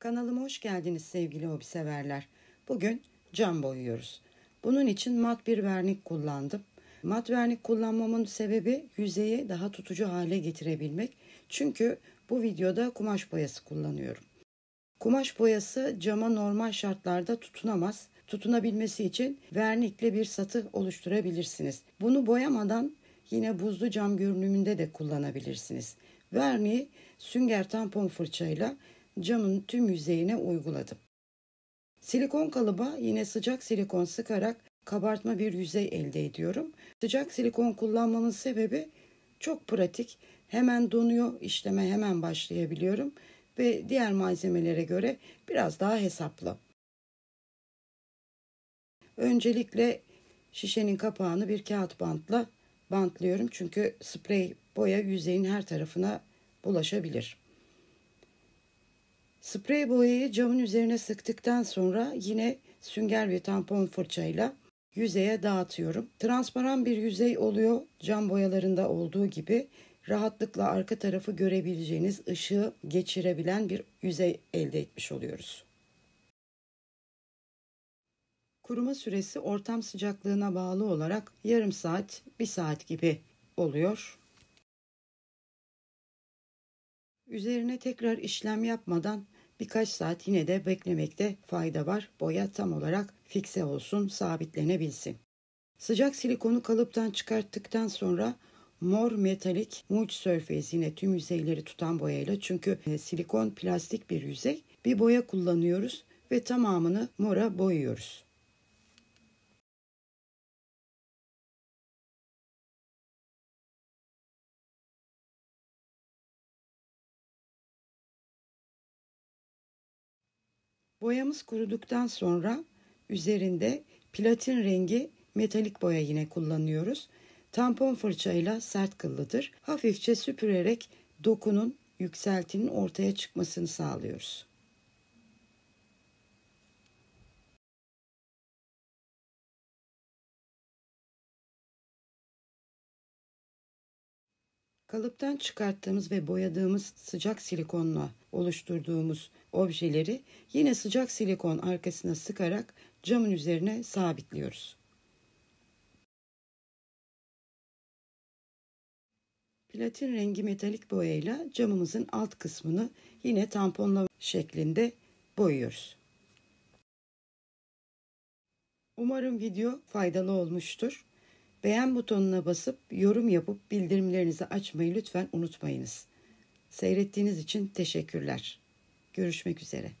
Kanalıma hoş geldiniz sevgili hobi severler. Bugün cam boyuyoruz. Bunun için mat bir vernik kullandım. Mat vernik kullanmamın sebebi yüzeyi daha tutucu hale getirebilmek. Çünkü bu videoda kumaş boyası kullanıyorum. Kumaş boyası cama normal şartlarda tutunamaz. Tutunabilmesi için vernikle bir satı oluşturabilirsiniz. Bunu boyamadan yine buzlu cam görünümünde de kullanabilirsiniz. Verniği sünger tampon fırçayla camın tüm yüzeyine uyguladım. Silikon kalıba yine sıcak silikon sıkarak kabartma bir yüzey elde ediyorum. Sıcak silikon kullanmamın sebebi çok pratik. Hemen donuyor, işleme hemen başlayabiliyorum ve diğer malzemelere göre biraz daha hesaplı. Öncelikle şişenin kapağını bir kağıt bantla bantlıyorum çünkü sprey boya yüzeyin her tarafına bulaşabilir. Sprey boyayı camın üzerine sıktıktan sonra yine sünger ve tampon fırçayla yüzeye dağıtıyorum. Transparan bir yüzey oluyor cam boyalarında olduğu gibi rahatlıkla arka tarafı görebileceğiniz ışığı geçirebilen bir yüzey elde etmiş oluyoruz. Kuruma süresi ortam sıcaklığına bağlı olarak yarım saat, bir saat gibi oluyor. Üzerine tekrar işlem yapmadan birkaç saat yine de beklemekte fayda var. Boya tam olarak fikse olsun, sabitlenebilsin. Sıcak silikonu kalıptan çıkarttıktan sonra mor metalik mulch surface yine tüm yüzeyleri tutan boyayla çünkü e, silikon plastik bir yüzey bir boya kullanıyoruz ve tamamını mora boyuyoruz. Boyamız kuruduktan sonra üzerinde platin rengi metalik boya yine kullanıyoruz. Tampon fırçayla sert kıllıdır. Hafifçe süpürerek dokunun yükseltinin ortaya çıkmasını sağlıyoruz. Kalıptan çıkarttığımız ve boyadığımız sıcak silikonla oluşturduğumuz objeleri yine sıcak silikon arkasına sıkarak camın üzerine sabitliyoruz. Platin rengi metalik boyayla camımızın alt kısmını yine tamponla şeklinde boyuyoruz. Umarım video faydalı olmuştur. Beğen butonuna basıp yorum yapıp bildirimlerinizi açmayı lütfen unutmayınız. Seyrettiğiniz için teşekkürler. Görüşmek üzere.